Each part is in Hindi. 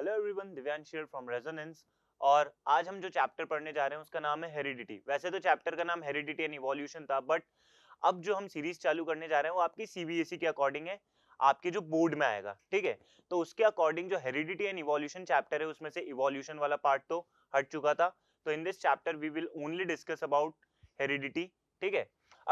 hello everyone Divyansh here from Resonance और आज हम जो चैप्टर पढ़ने जा रहे हैं उसका नाम है हेरिडिटी वैसे तो चैप्टर का नाम हेरिडिटी एंड इवोल्यूशन था बट अब जो हम सीरीज चालू करने जा रहे हैं वो आपकी सीबीएसई e के अकॉर्डिंग है आपके जो बोर्ड में आएगा ठीक है तो उसके अकॉर्डिंग जो हेरिडिटी एंड इवोल्यूशन चैप्टर है उसमें से इवोल्यूशन वाला पार्ट तो हट चुका था तो in this chapter we will only discuss about heredity ठीक है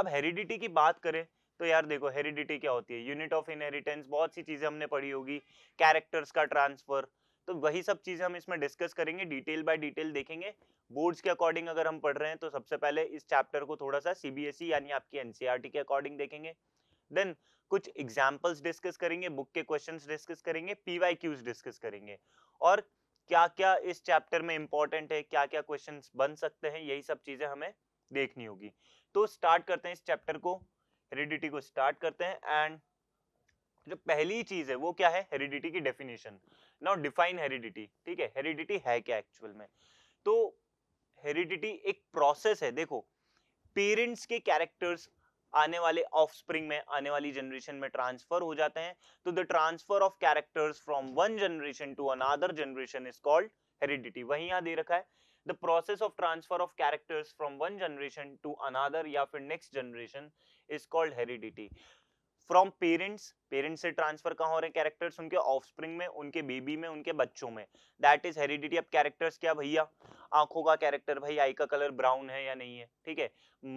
अब हेरिडिटी की बात करें तो यार देखो हेरिडिटी क्या होती है यूनिट ऑफ इनहेरिटेंस बहुत सी चीज़ें हमने पढ़ी होगी कैरेक्टर्स का ट्रांसफ़र तो वही सब चीज़ें हम इसमें डिस्कस करेंगे डिटेल बाय डिटेल देखेंगे बोर्ड्स के अकॉर्डिंग अगर हम पढ़ रहे हैं तो सबसे पहले इस चैप्टर को थोड़ा सा सीबीएसई e यानी आपकी एनसीईआरटी e के अकॉर्डिंग देखेंगे देन कुछ एग्जाम्पल्स डिस्कस करेंगे बुक के क्वेश्चन डिस्कस करेंगे पीवाईक्यूज डिस्कस करेंगे और क्या क्या इस चैप्टर में इंपॉर्टेंट है क्या क्या क्वेश्चन बन सकते हैं यही सब चीज़ें हमें देखनी होगी तो स्टार्ट करते हैं इस चैप्टर को हेरिडिटी को स्टार्ट करते हैं एंड जो पहली चीज़ है वो क्या है हेरिडिटी की डेफिनेशन नाउ डिफाइन हेरिडिटी ठीक है हेरिडिटी है क्या एक्चुअल में तो हेरिडिटी एक प्रोसेस है देखो पेरेंट्स के कैरेक्टर्स आने वाले ऑफस्प्रिंग में आने वाली जनरेशन में ट्रांसफर हो जाते हैं तो the transfer of characters from one generation to another generation is called heredity वही यहां दे रखा है the process of transfer of characters from one generation to another या फिर next generation is called heredity from parents parents से ट्रांसफर कहाँ हो रहे हैं कैरेक्टर्स उनके ऑफस्प्रिंग में उनके बेबी में उनके बच्चों में दैट इज हेरिडिटी अब कैरेक्टर्स क्या भैया आंखों का कैरेक्टर भाई आई का कलर ब्राउन है या नहीं है ठीक है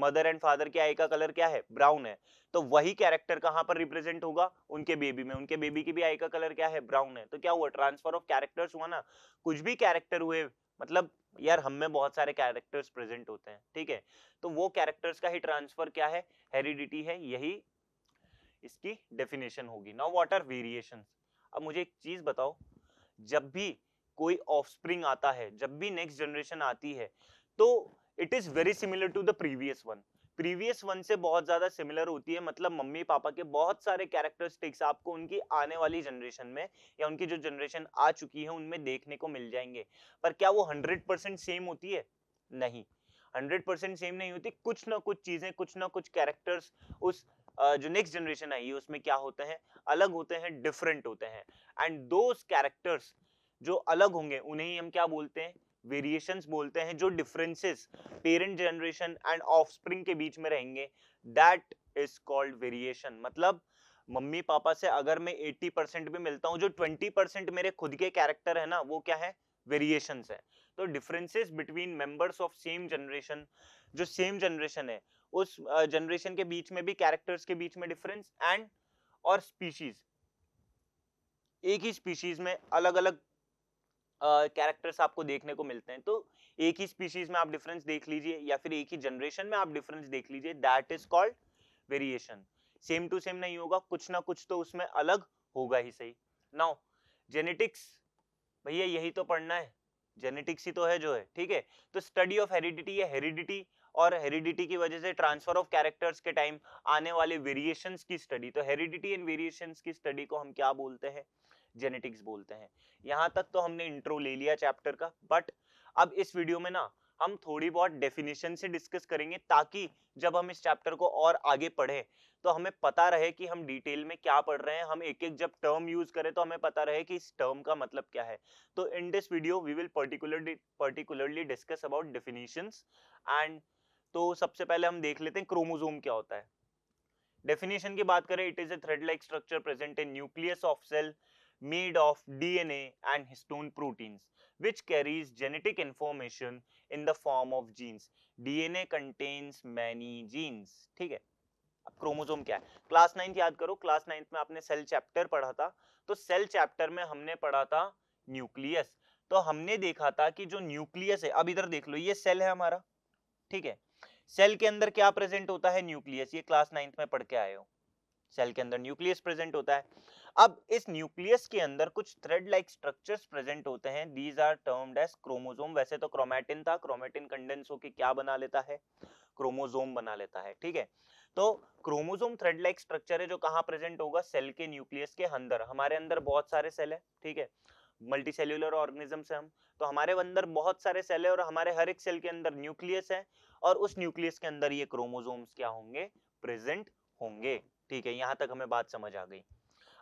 मदर एंड फादर के आई का कलर क्या है ब्राउन है तो वही कैरेक्टर कहाँ पर रिप्रेजेंट होगा उनके बेबी में उनके बेबी की भी आई का कलर क्या है ब्राउन है तो क्या हुआ ट्रांसफर ऑफ कैरेक्टर्स हुआ ना कुछ भी कैरेक्टर हुए मतलब यार हम में बहुत सारे कैरेक्टर्स प्रेजेंट होते हैं ठीक है तो वो कैरेक्टर्स का ही ट्रांसफर क्या है हेरिडिटी है यही इसकी डेफिनेशन होगी नाउ व्हाट आर वेरिएशन अब मुझे एक चीज बताओ जब भी कोई ऑफस्प्रिंग आता है जब भी नेक्स्ट जनरेशन आती है तो it is very similar to the previous one previous one से बहुत ज्यादा सिमिलर होती है मतलब मम्मी पापा के बहुत सारे कैरेक्टरिस्टिक्स आपको उनकी आने वाली जनरेशन में या उनकी जो जनरेशन आ चुकी है उनमें देखने को मिल जाएंगे पर क्या वो हंड्रेड परसेंट सेम होती है नहीं हंड्रेड परसेंट सेम नहीं होती कुछ ना कुछ चीजें कुछ ना कुछ कैरेक्टर्स उस जो नेक्स्ट जनरेशन आई है उसमें क्या होते हैं अलग होते हैं डिफरेंट होते हैं एंड दो कैरेक्टर्स जो अलग होंगे उन्हें ही हम क्या बोलते हैं वेरिएशंस बोलते हैं जो differences parent generation and offspring के बीच में रहेंगे दैट इज कॉल्ड वेरिएशन मतलब मम्मी पापा से अगर मैं एट्टी परसेंट भी मिलता हूँ जो ट्वेंटी परसेंट मेरे खुद के कैरेक्टर है ना वो क्या है वेरिएशंस है तो differences between members of same generation जो सेम जनरेशन है उस जनरेशन के बीच में भी कैरेक्टर्स के बीच में डिफरेंस एंड और स्पीशीज एक ही स्पीशीज में अलग अलग कैरेक्टर्स uh, आपको देखने को मिलते हैं तो एक ही स्पीशीज में आप डिफरेंस देख लीजिए या फिर एक ही जनरेशन में आप डिफरेंस देख लीजिए that is called variation same to same नहीं होगा कुछ ना कुछ तो उसमें अलग होगा ही सही नाउ जेनेटिक्स भैया यही तो पढ़ना है जेनेटिक्स ही तो है जो है ठीक है तो स्टडी ऑफ हेरिडिटी या हेरिडिटी और हेरिडिटी की वजह से ट्रांसफर ऑफ कैरेक्टर्स के टाइम आने वाले वेरिएशंस की स्टडी तो हेरिडिटी एंड वेरिएशंस की स्टडी को हम क्या बोलते हैं जेनेटिक्स बोलते हैं यहाँ तक तो हमने इंट्रो ले लिया चैप्टर का बट अब इस वीडियो में ना हम थोड़ी बहुत डेफिनेशन से डिस्कस करेंगे ताकि जब हम इस चैप्टर को और आगे पढ़े तो हमें पता रहे कि हम डिटेल में क्या पढ़ रहे हैं हम एक एक जब टर्म यूज करें तो हमें पता रहे कि इस टर्म का मतलब क्या है तो in this video we will particularly particularly discuss about definitions and तो सबसे पहले हम देख लेते हैं क्रोमोजोम क्या होता है डेफिनेशन की बात करें it is a thread like structure present in nucleus of cell an and histone protein which carries genetic information in the form of genes D N A contains many genes ठीक है क्रोमोजोम क्या है क्लास नाइन्थ याद करो क्लास नाइन्थ में आपने सेल चैप्टर पढ़ा था तो सेल चैप्टर में हमने पढ़ा था न्यूक्लियस तो हमने देखा था कि जो न्यूक्लियस है अब इधर देख लो ये सेल है हमारा ठीक है सेल के अंदर क्या प्रेजेंट होता है न्यूक्लियस ये क्लास नाइन्थ में पढ़ के आए हो सेल के अंदर न्यूक्लियस प्रेजेंट होता है अब इस न्यूक्लियस के अंदर कुछ थ्रेड लाइक स्ट्रक्चर्स प्रेजेंट होते हैं these are termed as chromosome वैसे तो क्रोमैटिन था क्रोमैटिन कंडेंस होके क्या बना लेता है क्रोमोसोम बना लेता है ठीक है तो क्रोमोसोम थ्रेड लाइक स्ट्रक्चर है जो कहाँ प्रेजेंट होगा सेल के न्यूक्लियस के अंदर हमारे अंदर बहुत सारे सेल है ठीक है मल्टी सेल्यूलर ऑर्गेनिज्म से हम तो हमारे अंदर बहुत सारे सेल है और हमारे हर एक सेल के अंदर न्यूक्लियस है और उस न्यूक्लियस के अंदर ये क्रोमोजोम्स क्या होंगे प्रेजेंट होंगे ठीक है यहां तक हमें बात समझ आ गई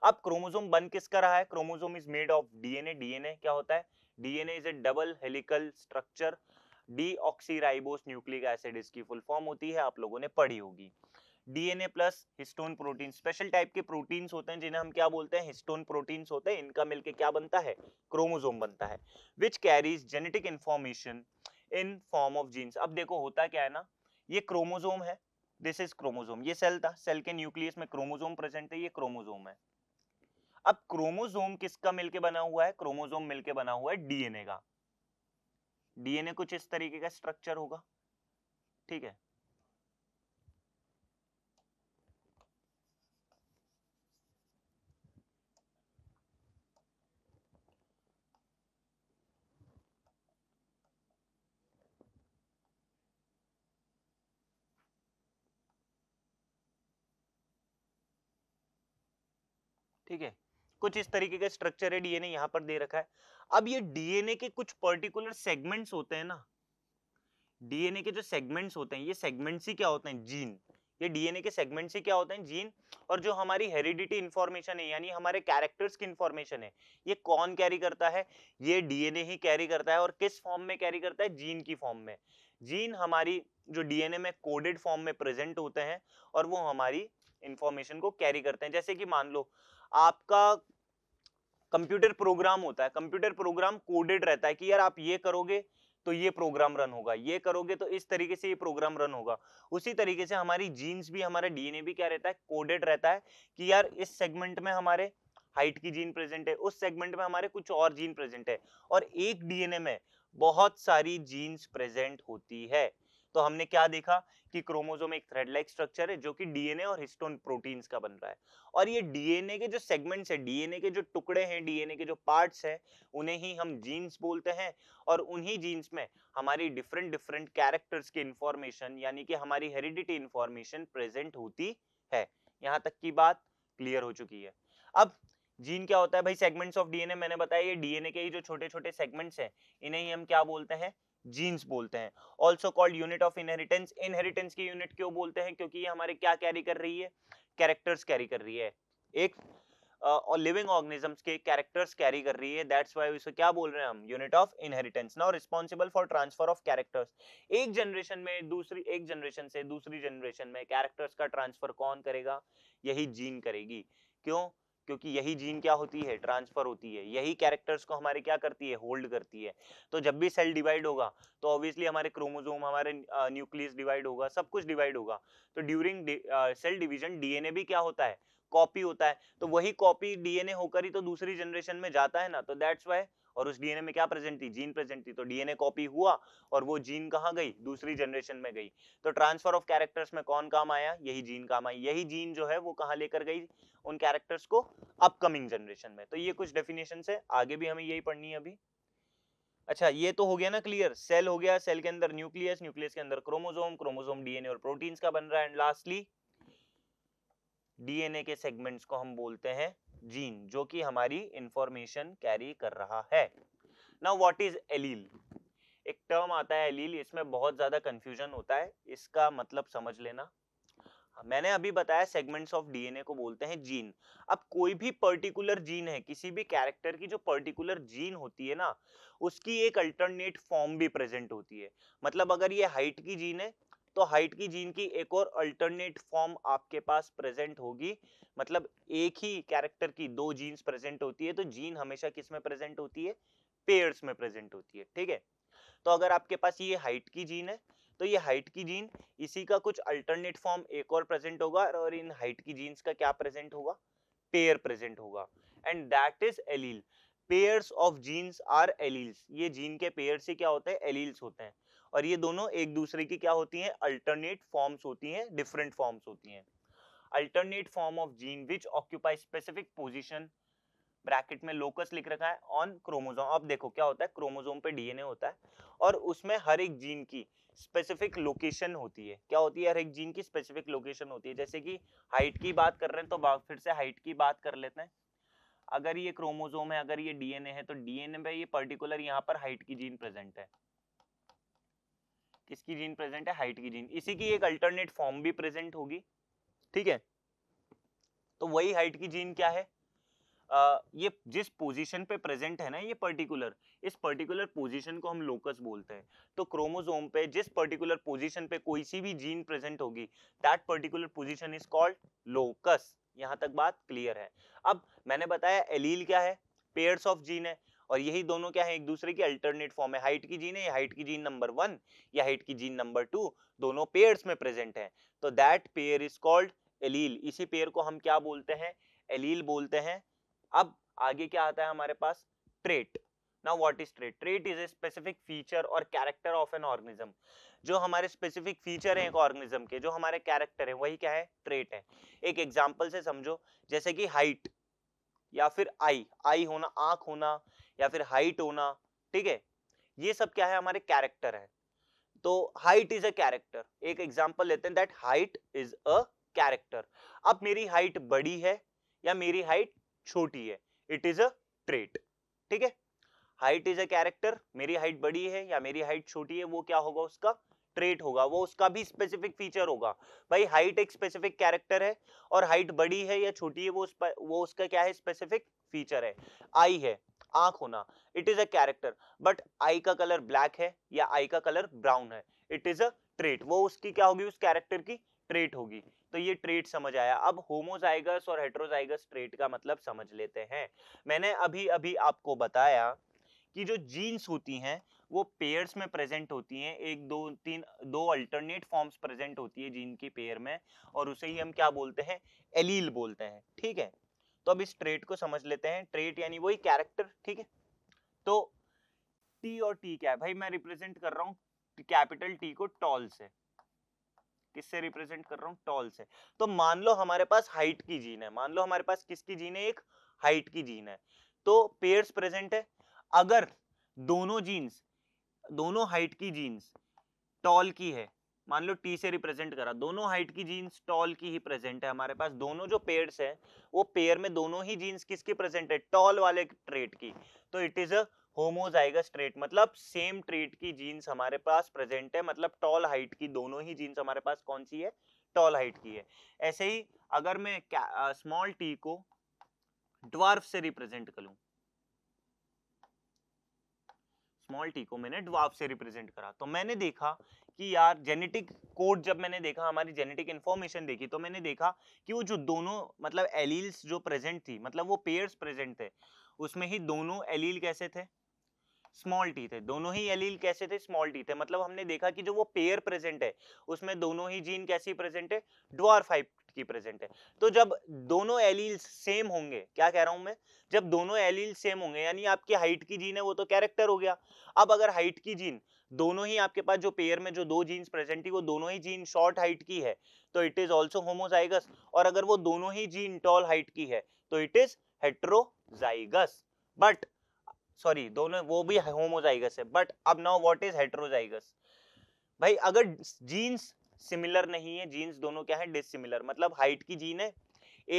अब क्रोमोजोम बन किसका रहा है chromosome is made of DNA DNA क्या होता है DNA is a double helical structure deoxyribose nucleic acid इसकी फुल फॉर्म होती है आप लोगों ने पढ़ी होगी DNA plus histone protein special type के प्रोटीन्स होते हैं जिन्हें हम क्या बोलते हैं हिस्टोन प्रोटीन्स होते हैं इनका मिलके क्या बनता है क्रोमोजोम बनता है which carries genetic information in form of genes अब देखो होता क्या है ना ये क्रोमोजोम है दिस इज क्रोमोजोम ये सेल था सेल के न्यूक्लियस में क्रोमोजोम प्रेजेंट है ये क्रोमोजोम है अब क्रोमोजोम किसका मिलके बना हुआ है क्रोमोजोम मिलके बना हुआ है डीएनए का डीएनए कुछ इस तरीके का स्ट्रक्चर होगा ठीक है ठीक है कुछ इस तरीके का स्ट्रक्चर है डीएनए यहाँ पर दे रखा है अब ये डीएनए के कुछ पर्टिकुलर सेगमेंट्स होते हैं ना डीएनए के जो सेगमेंट्स होते हैं ये सेगमेंट्स ही क्या होते हैं जीन ये डीएनए के सेगमेंट से क्या होते हैं जीन और जो हमारी हेरिडिटी इन्फॉर्मेशन है यानी हमारे कैरेक्टर्स की इन्फॉर्मेशन है ये कौन कैरी करता है ये डीएनए ही कैरी करता है और किस फॉर्म में कैरी करता है जीन की फॉर्म में जीन हमारी जो डीएनए में कोडेड फॉर्म में प्रेजेंट होते हैं और वो हमारी इंफॉर्मेशन को कैरी करते हैं जैसे कि मान लो आपका कंप्यूटर प्रोग्राम होता है कंप्यूटर प्रोग्राम कोडेड रहता है कि यार आप ये करोगे तो ये प्रोग्राम रन होगा ये करोगे तो इस तरीके से ये प्रोग्राम रन होगा उसी तरीके से हमारी जीन्स भी हमारा डीएनए भी क्या रहता है कोडेड रहता है कि यार इस सेगमेंट में हमारे हाइट की जीन प्रेजेंट है उस सेगमेंट में हमारे कुछ और जीन प्रेजेंट है और एक डीएनए में बहुत सारी जीन्स प्रेजेंट होती है तो हमने क्या देखा कि क्रोमोजोम एक थ्रेड लाइक स्ट्रक्चर है जो कि डीएनए और हिस्टोन प्रोटीन का बन रहा है और ये डीएनए के जो सेगमेंट्स है डीएनए के जो टुकड़े हैं डीएनए के जो पार्ट्स है उन्हें ही हम जीन्स बोलते हैं और उन्हीं जीन्स में हमारी डिफरेंट डिफरेंट कैरेक्टर्स की इंफॉर्मेशन यानी कि हमारी हेरिडिटी इंफॉर्मेशन प्रेजेंट होती है यहाँ तक की बात क्लियर हो चुकी है अब जीन क्या होता है भाई सेगमेंट्स ऑफ डीएनए मैंने बताया ये डीएनए के ही जो छोटे छोटे सेगमेंट्स हैं इन्हें ही हम क्या बोलते हैं जीन्स बोलते हैं also called unit of inheritance inheritance की यूनिट क्यों बोलते हैं क्योंकि ये हमारे क्या कैरी कर रही है कैरेक्टर्स कैरी कर रही है एक और लिविंग ऑर्गेनिजम्स के कैरेक्टर्स कैरी कर रही है दैट्स व्हाई इसको क्या बोल रहे हैं हम unit of inheritance now responsible for transfer of characters एक जनरेशन में दूसरी एक जनरेशन से दूसरी जनरेशन में कैरेक्टर्स का ट्रांसफर कौन करेगा यही जीन करेगी क्यों क्योंकि यही जीन क्या होती है ट्रांसफर होती है यही कैरेक्टर्स को हमारे क्या करती है होल्ड करती है तो जब भी सेल डिवाइड होगा तो ऑब्वियसली हमारे क्रोमोजोम हमारे न्यूक्लियस डिवाइड होगा सब कुछ डिवाइड होगा तो ड्यूरिंग सेल डिवीजन डीएनए भी क्या होता है कॉपी होता है तो वही कॉपी डीएनए होकर ही तो दूसरी जनरेशन में जाता है ना तो दैट्स वाई और उस डीएनए में क्या प्रेजेंट थी जीन प्रेजेंट थी तो डीएनए कॉपी हुआ और वो जीन कहाँ गई दूसरी जनरेशन में गई तो ट्रांसफर ऑफ कैरेक्टर्स में कौन काम आया यही जीन काम आई यही जीन जो है वो कहाँ लेकर गई उन कैरेक्टर्स को अपकमिंग जनरेशन में तो ये कुछ डेफिनेशन है आगे भी हमें यही पढ़नी है अभी अच्छा ये तो हो गया ना क्लियर सेल हो गया सेल के अंदर न्यूक्लियस न्यूक्लियस के अंदर क्रोमोजोम क्रोमोजोम डीएनए और प्रोटीन्स का बन रहा है एंड लास्टली डीएनए के सेगमेंट्स को हम बोलते हैं जीन जो कि हमारी इंफॉर्मेशन कैरी कर रहा है ना व्हाट इज एलील एक टर्म आता है एलील इसमें बहुत ज़्यादा कंफ्यूजन होता है इसका मतलब समझ लेना मैंने अभी बताया सेगमेंट्स ऑफ डीएनए को बोलते हैं जीन अब कोई भी पर्टिकुलर जीन है किसी भी कैरेक्टर की जो पर्टिकुलर जीन होती है ना उसकी एक अल्टरनेट फॉर्म भी प्रेजेंट होती है मतलब अगर ये हाइट की जीन है तो हाइट की जीन की एक और अल्टरनेट फॉर्म आपके पास प्रेजेंट होगी मतलब एक ही कैरेक्टर की दो जीन्स प्रेजेंट होती है तो जीन हमेशा किस में प्रेजेंट होती है पेयर्स में प्रेजेंट होती है ठीक है तो अगर आपके पास ये हाइट की जीन है तो ये हाइट की जीन इसी का कुछ अल्टरनेट फॉर्म एक और प्रेजेंट होगा और इन हाइट की जीन्स का क्या प्रेजेंट होगा पेयर प्रेजेंट होगा and that is allele pairs of genes are alleles ये जीन के पेयर से क्या होते हैं एलील्स होते हैं और ये दोनों एक दूसरे की क्या होती हैं अल्टरनेट फॉर्म्स होती हैं डिफरेंट फॉर्म्स होती हैं alternate form of gene which occupy specific position bracket में लोकस लिख रखा है ऑन क्रोमोजोम अब देखो क्या होता है क्रोमोजोम पे डीएनए होता है और उसमें हर एक जीन की स्पेसिफिक लोकेशन होती है क्या होती है हर एक जीन की स्पेसिफिक लोकेशन होती है जैसे कि हाइट की बात कर रहे हैं तो फिर से हाइट की बात कर लेते हैं अगर ये क्रोमोजोम है अगर ये डीएनए है तो डीएनए में ये पर्टिकुलर यहाँ पर हाइट की जीन प्रेजेंट है किसकी जीन प्रेजेंट है हाइट की जीन इसी की एक अल्टरनेट फॉर्म भी प्रेजेंट होगी ठीक है तो वही हाइट की जीन क्या है आ, ये जिस पोजीशन पे प्रेजेंट है ना ये पर्टिकुलर इस पर्टिकुलर पोजीशन को हम लोकस बोलते हैं तो क्रोमोजोम पे जिस पर्टिकुलर पोजीशन पे कोई सी भी जीन प्रेजेंट होगी that particular position is called locus यहां तक बात क्लियर है अब मैंने बताया एलील क्या है पेयर्स ऑफ जीन है और यही दोनों क्या है एक दूसरे की अल्टरनेट फॉर्म है हाइट की जीन है हाइट की जीन नंबर वन या हाइट की जीन नंबर टू दोनों पेयर्स में प्रेजेंट है तो that pair is called allele इसी पेयर को हम क्या बोलते हैं एलील बोलते हैं अब आगे क्या आता है हमारे पास trait now what is trait trait is a specific feature और कैरेक्टर ऑफ एन ऑर्गेनिज्म जो हमारे स्पेसिफिक फीचर है एक ऑर्गेनिज्म के जो हमारे कैरेक्टर है वही क्या है ट्रेट है एक एग्जाम्पल से समझो जैसे कि हाइट या फिर आई आई होना आंख होना या फिर हाइट होना ठीक है ये सब क्या है हमारे कैरेक्टर है तो हाइट इज अ कैरेक्टर एक एग्जाम्पल लेते हैं that height is a character अब मेरी हाइट बड़ी है या मेरी हाइट छोटी है इट इज अ ट्रेट ठीक है हाइट इज अ कैरेक्टर मेरी हाइट बड़ी है या मेरी हाइट छोटी है वो क्या होगा उसका ट्रेट होगा वो उसका भी स्पेसिफिक फीचर होगा भाई हाइट एक स्पेसिफिक कैरेक्टर है और हाइट बड़ी है या छोटी है वो वो उसका क्या है स्पेसिफिक फीचर है आई है आंख होना it is a character but eye का कलर ब्लैक है या आई का कलर ब्राउन है इट इज अ ट्रेट वो उसकी क्या होगी उस कैरेक्टर की ट्रेट होगी तो ये ट्रेट समझ आया अब होमोजाइगस और हेट्रोजाइगस ट्रेट का मतलब समझ लेते हैं मैंने अभी अभी आपको बताया कि जो जीन्स होती हैं वो पेयर्स में प्रेजेंट होती हैं एक दो तीन दो अल्टरनेट फॉर्म्स प्रेजेंट होती है जीन की पेयर में और उसे ही हम क्या बोलते हैं एलील बोलते हैं ठीक है तो अब इस ट्रेट को समझ लेते हैं ट्रेट यानी वही कैरेक्टर ठीक है तो टी और टी क्या है भाई मैं रिप्रेजेंट कर रहा हूँ कैपिटल टी को टॉल से किससे रिप्रेजेंट कर रहा हूँ टॉल से तो मान लो हमारे पास हाइट की जीन है मान लो हमारे पास किसकी जीन है एक हाइट की जीन है तो पेयर्स प्रेजेंट है अगर दोनों जीन्स दोनों हाइट की जीन्स टॉल की है मान लो टी से रिप्रेजेंट करा दोनों हाइट की जीन्स टॉल की ही प्रेजेंट है हमारे पास दोनों जो पेयर्स है वो पेयर में दोनों ही जीन्स किसकी प्रेजेंट है टॉल वाले ट्रेट की तो it is a homozygous trait मतलब सेम ट्रेट की जीन्स हमारे पास प्रेजेंट है मतलब टॉल हाइट की दोनों ही जीन्स हमारे पास कौन सी है टॉल हाइट की है ऐसे ही अगर मैं स्मॉल टी को ड्वार्फ से रिप्रेजेंट करूं स्मॉल टी को मैंने ड्वार्फ से रिप्रेजेंट करा तो मैंने देखा कि यार जेनेटिक कोड जब मैंने देखा हमारी जेनेटिक इन्फॉर्मेशन देखी तो मैंने देखा कि वो जो दोनों मतलब एलील्स जो प्रेजेंट थी मतलब वो पेयर्स प्रेजेंट थे उसमें ही दोनों एलील कैसे थे स्मॉल टी थे दोनों ही एलील कैसे थे स्मॉल टी थे मतलब हमने देखा कि जो वो पेयर प्रेजेंट है उसमें दोनों ही जीन कैसी प्रेजेंट है ड्वार फाइव की प्रेजेंट है तो जब दोनों एलील्स सेम होंगे क्या कह रहा हूं मैं जब दोनों एलील सेम होंगे यानी आपकी हाइट की जीन है वो तो कैरेक्टर हो गया अब अगर हाइट की जीन दोनों ही आपके पास जो पेयर में जो दो जीन्स प्रेजेंट थी वो दोनों ही जीन शॉर्ट हाइट की है तो इट इज ऑल्सो होमोजाइगस और अगर वो दोनों ही जीन टॉल हाइट की है तो it is heterozygous but sorry दोनों वो भी होमोजाइगस है बट अब नाउ व्हाट इज हेट्रोजाइगस भाई अगर जीन्स सिमिलर नहीं है जीन्स दोनों क्या है डिसिमिलर मतलब हाइट की जीन है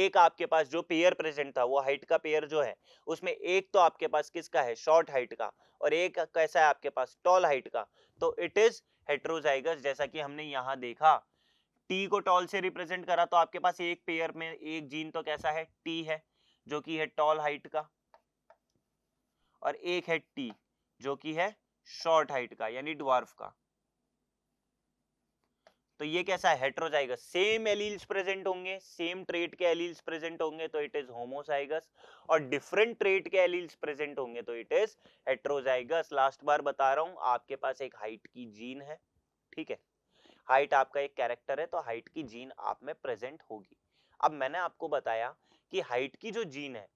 एक आपके पास जो पेयर प्रेजेंट था वो हाइट का पेयर जो है उसमें एक तो आपके पास किसका है शॉर्ट हाइट का और एक कैसा है आपके पास टॉल हाइट का तो इट इज हेट्रोजाइगस जैसा कि हमने यहाँ देखा टी को टॉल से रिप्रेजेंट करा तो आपके पास एक पेयर में एक जीन तो कैसा है टी है जो कि है टॉल हाइट का और एक है टी जो कि है शॉर्ट हाइट का यानी डॉर्फ का तो ये कैसा है हेट्रोजाइगस सेम एलील्स प्रेजेंट होंगे सेम ट्रेट के एलील्स प्रेजेंट होंगे तो इट इज होमोसाइगस और डिफरेंट ट्रेट के एलील्स प्रेजेंट होंगे तो इट इज हेट्रोजाइगस लास्ट बार बता रहा हूं आपके पास एक हाइट की जीन है ठीक है हाइट आपका एक कैरेक्टर है तो हाइट की जीन आप में प्रेजेंट होगी अब मैंने आपको बताया कि हाइट की जो जीन है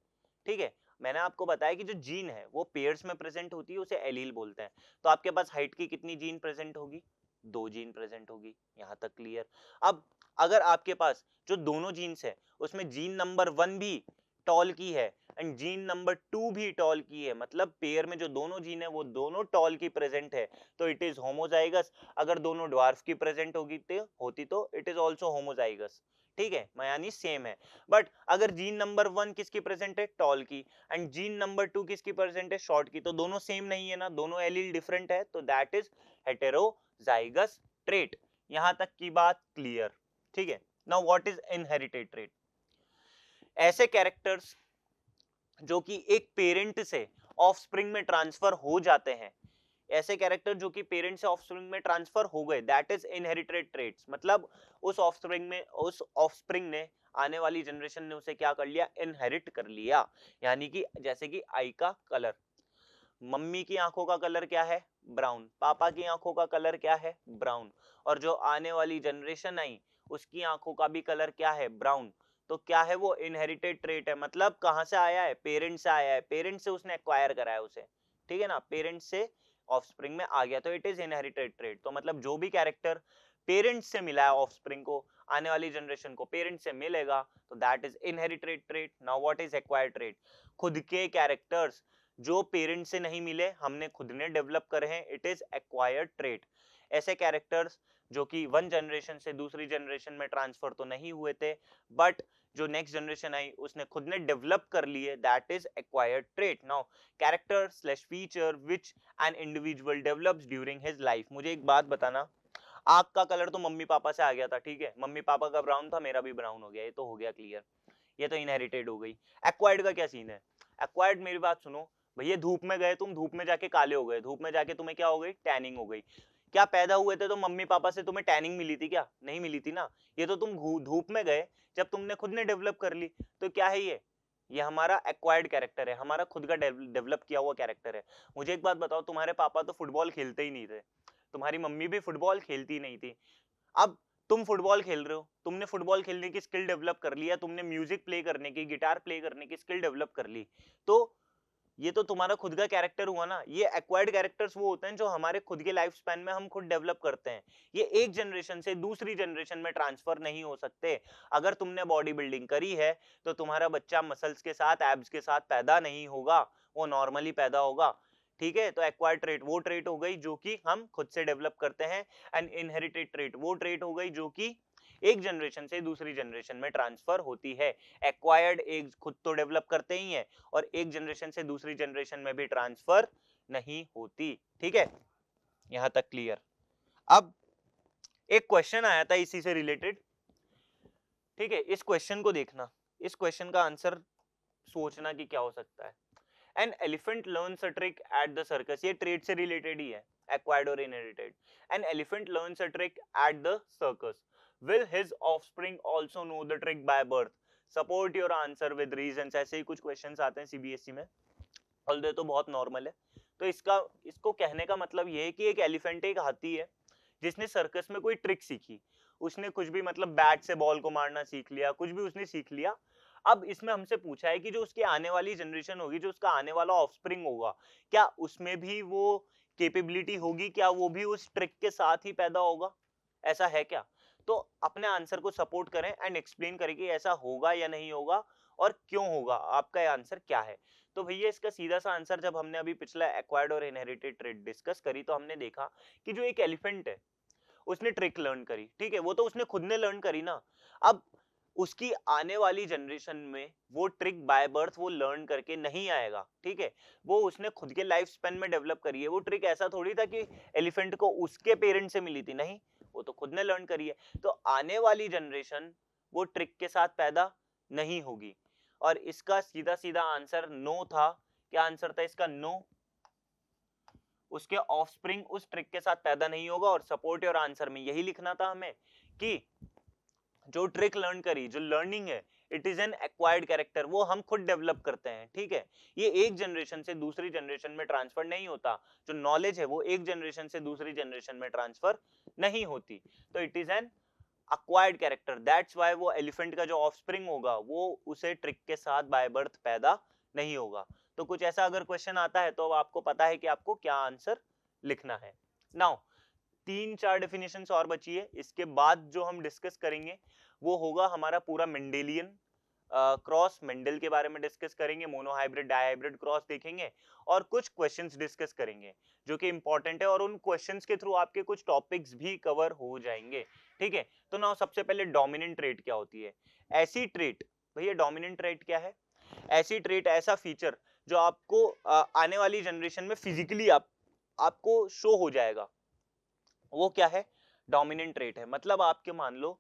ठीक है मैंने आपको बताया कि जो जीन है वो पेयर्स में प्रेजेंट होती है उसे एलील बोलते हैं तो आपके पास हाइट की कितनी जीन प्रेजेंट होगी दो जीन प्रेजेंट होगी यहाँ तक क्लियर अब अगर आपके पास जो दोनों जीन्स है उसमें जीन नंबर वन भी टॉल की है एंड जीन नंबर टू भी टॉल की है मतलब पेयर में जो दोनों जीन है वो दोनों टॉल की प्रेजेंट है तो इट इज होमोजाइगस अगर दोनों ड्वार्फ की प्रेजेंट होगी तो होती तो इट इज ऑल्सो होमोजाइगस ठीक है यानी सेम है बट अगर जीन नंबर वन किसकी प्रेजेंट है टॉल की एंड जीन नंबर टू किसकी प्रेजेंट है शॉर्ट की तो दोनों सेम नहीं है ना दोनों एलिल डिफरेंट है तो दैट इज हेटेरोजाइगस ट्रेट यहां तक की बात क्लियर ठीक है now what is inherited trait ऐसे कैरेक्टर्स जो कि एक पेरेंट से ऑफ में ट्रांसफर हो जाते हैं ऐसे कैरेक्टर जो कि पेरेंट्स से ऑफस्प्रिंग में ट्रांसफर हो गए दैट इज इनहेरिटेड ट्रेड्स मतलब उस ऑफस्प्रिंग में उस ऑफस्प्रिंग ने आने वाली जनरेशन ने उसे क्या कर लिया इनहेरिट कर लिया यानी कि जैसे कि आई का कलर मम्मी की आंखों का कलर क्या है ब्राउन पापा की आंखों का कलर क्या है ब्राउन और जो आने वाली जनरेशन आई उसकी आंखों का भी कलर क्या है ब्राउन तो क्या है वो इनहेरिटेड ट्रेट है मतलब कहाँ से आया है पेरेंट्स से आया है पेरेंट्स से उसने एक्वायर कराया उसे ठीक है ना पेरेंट्स से ऑफस्प्रिंग में आ गया तो इट इज इनहेरिटेड ट्रेड तो मतलब जो भी कैरेक्टर पेरेंट्स से मिला है ऑफस्प्रिंग को आने वाली जनरेशन को पेरेंट्स से मिलेगा तो that is inherited trait now what is acquired trait खुद के कैरेक्टर्स जो पेरेंट्स से नहीं मिले हमने खुद ने डेवलप करे हैं इट इज एक्वायर्ड ट्रेड ऐसे कैरेक्टर्स जो कि वन जनरेशन से दूसरी जनरेशन में ट्रांसफर तो नहीं हुए थे बट जो नेक्स्ट जनरेशन आई उसने खुद ने डेवलप कर लिए that is acquired trait now character slash feature which an individual develops during his life मुझे एक बात बताना आग का कलर तो मम्मी पापा से आ गया था ठीक है मम्मी पापा का ब्राउन था मेरा भी ब्राउन हो गया ये तो हो गया क्लियर ये तो इनहेरिटेड हो गई एक्वायर्ड का क्या सीन है एक्वायर्ड मेरी बात सुनो भैया धूप में गए तुम धूप में जाके काले हो गए धूप में जाके तुम्हें क्या हो गई टैनिंग हो गई क्या पैदा हुए थे तो मम्मी पापा से तुम्हें टैनिंग मिली थी क्या नहीं मिली थी ना ये तो तुम धूप में गए जब तुमने खुद ने डेवलप कर ली तो क्या है ये ये हमारा एक्वायर्ड कैरेक्टर है हमारा खुद का डेवलप किया हुआ कैरेक्टर है मुझे एक बात बताओ तुम्हारे पापा तो फुटबॉल खेलते ही नहीं थे तुम्हारी मम्मी भी फुटबॉल खेलती नहीं थी अब तुम फुटबॉल खेल रहे हो तुमने फुटबॉल खेलने की स्किल डेवलप कर लिया तुमने म्यूजिक प्ले करने की गिटार प्ले करने की स्किल डेवलप कर ली तो ये तो तुम्हारा खुद का कैरेक्टर हुआ ना ये एक्वायर्ड कैरेक्टर्स वो होते हैं जो हमारे खुद के लाइफ स्पैन में हम खुद डेवलप करते हैं ये एक जनरेशन से दूसरी जनरेशन में ट्रांसफर नहीं हो सकते अगर तुमने बॉडी बिल्डिंग करी है तो तुम्हारा बच्चा मसल्स के साथ एब्स के साथ पैदा नहीं होगा वो नॉर्मली पैदा होगा ठीक है तो एक्वायर्ड ट्रेट वो ट्रेट हो गई जो कि हम खुद से डेवलप करते हैं एंड इनहेरिटेड ट्रेट वो ट्रेट हो गई जो कि एक जनरेशन से दूसरी जनरेशन में ट्रांसफर होती है एक्वायर्ड एग्स खुद तो डेवलप करते ही है और एक जनरेशन से दूसरी जनरेशन में भी ट्रांसफर नहीं होती ठीक है यहां तक क्लियर अब एक क्वेश्चन आया था इसी से रिलेटेड ठीक है इस क्वेश्चन को देखना इस क्वेश्चन का आंसर सोचना कि क्या हो सकता है an elephant learn a trick at the circus ये ट्रेड से रिलेटेड ही है एक्वायर्ड और inherited an elephant learn a trick at the circus will his offspring also know the trick by birth support your answer with reasons ऐसे ही कुछ क्वेश्चंस आते हैं सीबीएसई e में ऑल्दो तो बहुत नॉर्मल है तो इसका इसको कहने का मतलब ये है कि एक एलिफेंट एक हाथी है जिसने सर्कस में कोई ट्रिक सीखी उसने कुछ भी मतलब बैट से बॉल को मारना सीख लिया कुछ भी उसने सीख लिया अब इसमें हमसे पूछा है कि जो उसकी आने वाली जनरेशन होगी जो उसका आने वाला ऑफस्प्रिंग होगा क्या उसमें भी वो कैपेबिलिटी होगी क्या वो भी उस ट्रिक के साथ ही पैदा होगा ऐसा है क्या तो अपने आंसर को सपोर्ट करें एंड एक्सप्लेन करें कि ऐसा होगा या नहीं होगा और क्यों होगा आपका आंसर क्या है तो भैया इसका सीधा सा आंसर जब हमने अभी पिछला एक्वायर्ड और इनहेरिटेड ट्रेड डिस्कस करी तो हमने देखा कि जो एक एलिफेंट है उसने ट्रिक लर्न करी ठीक है वो तो उसने खुद ने लर्न करी ना अब उसकी आने वाली जनरेशन में वो ट्रिक बाय बर्थ वो लर्न करके नहीं आएगा ठीक है वो उसने खुद के लाइफ स्पेन में डेवलप करी है वो ट्रिक ऐसा थोड़ी था कि एलिफेंट को उसके पेरेंट से मिली थी नहीं वो तो खुद ने लर्न करी है तो आने वाली जनरेशन वो ट्रिक के साथ पैदा नहीं होगी और इसका सीधा सीधा आंसर नो था क्या आंसर था इसका नो उसके ऑफस्प्रिंग उस ट्रिक के साथ पैदा नहीं होगा और सपोर्ट योर आंसर में यही लिखना था हमें कि जो ट्रिक लर्न करी जो लर्निंग है it is an acquired character वो हम खुद डेवलप करते हैं ठीक है ये एक जनरेशन से दूसरी जनरेशन में ट्रांसफर नहीं होता जो नॉलेज है वो एक जनरेशन से दूसरी जनरेशन में ट्रांसफर नहीं होती तो it is an acquired character that's why वो एलिफेंट का जो स्प्रिंग होगा वो उसे ट्रिक के साथ बाय बर्थ पैदा नहीं होगा तो कुछ ऐसा अगर क्वेश्चन आता है तो आपको पता है कि आपको क्या आंसर लिखना है नाउ तीन चार डेफिनेशंस और बची है इसके बाद जो हम डिस्कस करेंगे वो होगा हमारा पूरा मेंडेलियन क्रॉस मेंडल के बारे में डिस्कस करेंगे मोनोहाइब्रिड डायहाइब्रिड क्रॉस देखेंगे और कुछ क्वेश्चंस डिस्कस करेंगे जो कि इंपॉर्टेंट है और उन क्वेश्चंस के थ्रू आपके कुछ टॉपिक्स भी कवर हो जाएंगे ठीक है तो ना सबसे पहले डोमिनेंट ट्रेट क्या होती है ऐसी ट्रेट भैया डोमिनेंट ट्रेट क्या है ऐसी ट्रेट ऐसा फीचर जो आपको आने वाली जनरेशन में फिजिकली आप आपको शो हो जाएगा वो क्या है डोमिनेंट ट्रेट है मतलब आपके मान लो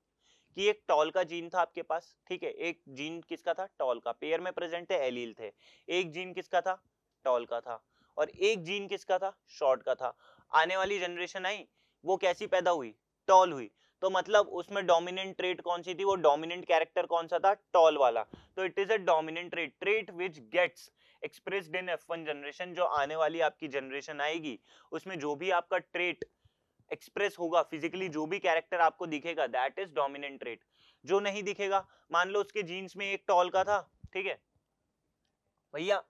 कि एक टॉल का जीन था आपके पास ठीक है एक जीन किसका था टॉल का पेयर में प्रेजेंट थे एलील थे एक जीन किसका था टॉल का था और एक जीन किसका था शॉर्ट का था आने वाली जनरेशन आई वो कैसी पैदा हुई टॉल हुई तो मतलब उसमें डोमिनेंट ट्रेट कौन सी थी वो डोमिनेंट कैरेक्टर कौन सा था टॉल वाला तो it is a dominant trait trait which gets expressed in F one generation जो आने वाली आपकी जनरेशन आएगी उसमें जो भी आपका ट्रेट एक्सप्रेस होगा फिजिकली जो भी कैरेक्टर आपको दिखेगा दैट इज डोमिनेंट ट्रेट जो नहीं दिखेगा मान लो उसके जीन्स में एक टॉल का था ठीक है भैया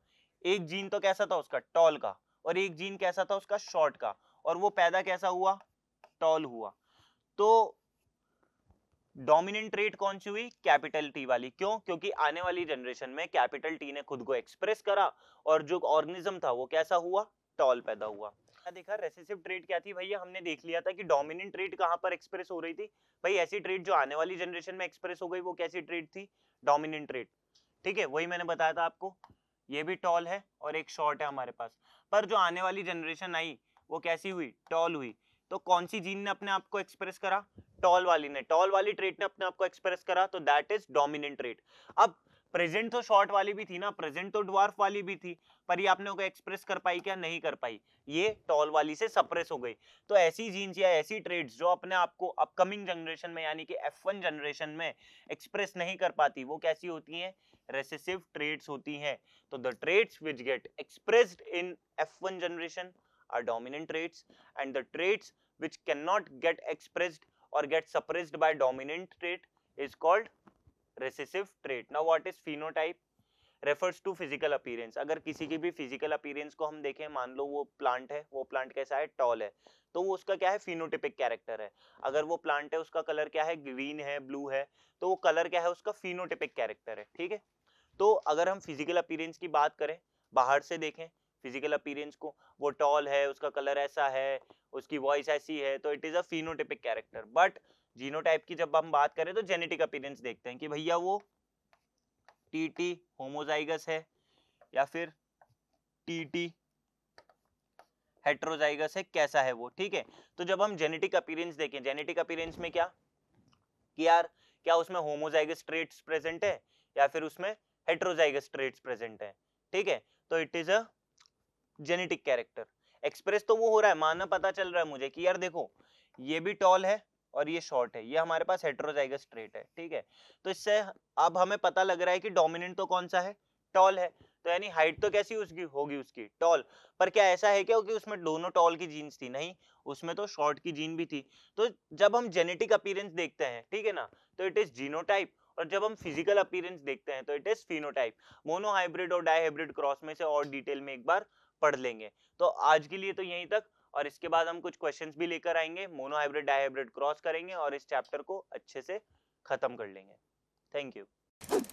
एक जीन तो कैसा था उसका टॉल का और एक जीन कैसा था उसका शॉर्ट का और वो पैदा कैसा हुआ टॉल हुआ तो डोमिनेंट ट्रेट कौन सी हुई कैपिटल टी वाली क्यों क्योंकि आने वाली जनरेशन में कैपिटल टी ने खुद को एक्सप्रेस करा और जो ऑर्गेनिज्म था वो कैसा हुआ टॉल पैदा हुआ क्या देखा रेसेसिव ट्रेड क्या थी भैया हमने देख लिया था कि डोमिनेंट ट्रेड कहाँ पर एक्सप्रेस हो रही थी भाई ऐसी ट्रेड जो आने वाली जनरेशन में एक्सप्रेस हो गई वो कैसी ट्रेड थी डोमिनेंट ट्रेड ठीक है वही मैंने बताया था आपको ये भी टॉल है और एक शॉर्ट है हमारे पास पर जो आने वाली जनरेशन आई वो कैसी हुई टॉल हुई तो कौन सी जीन ने अपने आप को एक्सप्रेस करा टॉल वाली ने टॉल वाली ट्रेड ने अपने आप को एक्सप्रेस करा तो दैट इज डोमिनेंट ट्रेड अब प्रेजेंट तो शॉर्ट वाली भी थी ना प्रेजेंट तो ड्वार्फ वाली भी थी पर ये आपने एक्सप्रेस कर पाई क्या नहीं कर पाई ये टॉल वाली से सप्रेस हो गई तो ऐसी जीन्स या ऐसी ट्रेड्स जो अपने आपको अपकमिंग जनरेशन में यानी कि एफ जनरेशन में एक्सप्रेस नहीं कर पाती वो कैसी होती हैं रेसेसिव ट्रेड्स होती हैं तो the traits which get expressed in F generation are dominant traits and the traits which can not get expressed और get suppressed by dominant trait is called recessive trait ना what is phenotype refers to physical appearance अगर किसी की भी फिजिकल अपीरेंस को हम देखें मान लो वो प्लांट है वो प्लांट कैसा है टॉल है तो वो उसका क्या है फिनोटिपिक कैरेक्टर है अगर वो प्लांट है उसका कलर क्या है ग्रीन है ब्लू है तो वो कलर क्या है उसका फिनोटिपिक कैरेक्टर है ठीक है तो अगर हम फिजिकल अपीरेंस की बात करें बाहर से देखें फिजिकल अपीरेंस को वो टॉल है उसका कलर ऐसा है उसकी वॉइस ऐसी है तो it is a phenotypic character but genotype की जब हम बात करें तो जेनेटिक अपीरेंस देखते हैं कि भैया वो टी टी होमोजाइगस है या फिर टी टी हेट्रोजाइगस है कैसा है वो ठीक है तो जब हम जेनेटिक अपीरेंस देखें जेनेटिक अपीरेंस में क्या कि यार क्या उसमें होमोजाइगस ट्रेट्स प्रेजेंट है या फिर उसमें हेट्रोजाइगस ट्रेट्स प्रेजेंट है ठीक है तो it is a genetic character express तो वो हो रहा है माना पता चल रहा है मुझे कि यार देखो ये भी टॉल है और ये शॉर्ट है ये हमारे पास हेट्रोजाइगस स्ट्रेट है ठीक है तो इससे अब हमें पता लग रहा है कि डोमिनेंट तो कौन सा है टॉल है तो यानी हाइट तो कैसी उसकी होगी उसकी टॉल पर क्या ऐसा है क्या कि उसमें दोनों टॉल की जीन्स थी नहीं उसमें तो शॉर्ट की जीन भी थी तो जब हम जेनेटिक अपीयरेंस देखते हैं ठीक है ना तो इट इज जीनोटाइप और जब हम फिजिकल अपीयरेंस देखते हैं तो इट इज फिनोटाइप मोनोहाइब्रिड और डाईहाइब्रिड क्रॉस में से और डिटेल में एक बार पढ़ लेंगे तो आज के लिए तो यहीं तक और इसके बाद हम कुछ क्वेश्चन भी लेकर आएंगे मोनो हाइब्रिड क्रॉस करेंगे और इस चैप्टर को अच्छे से खत्म कर लेंगे थैंक यू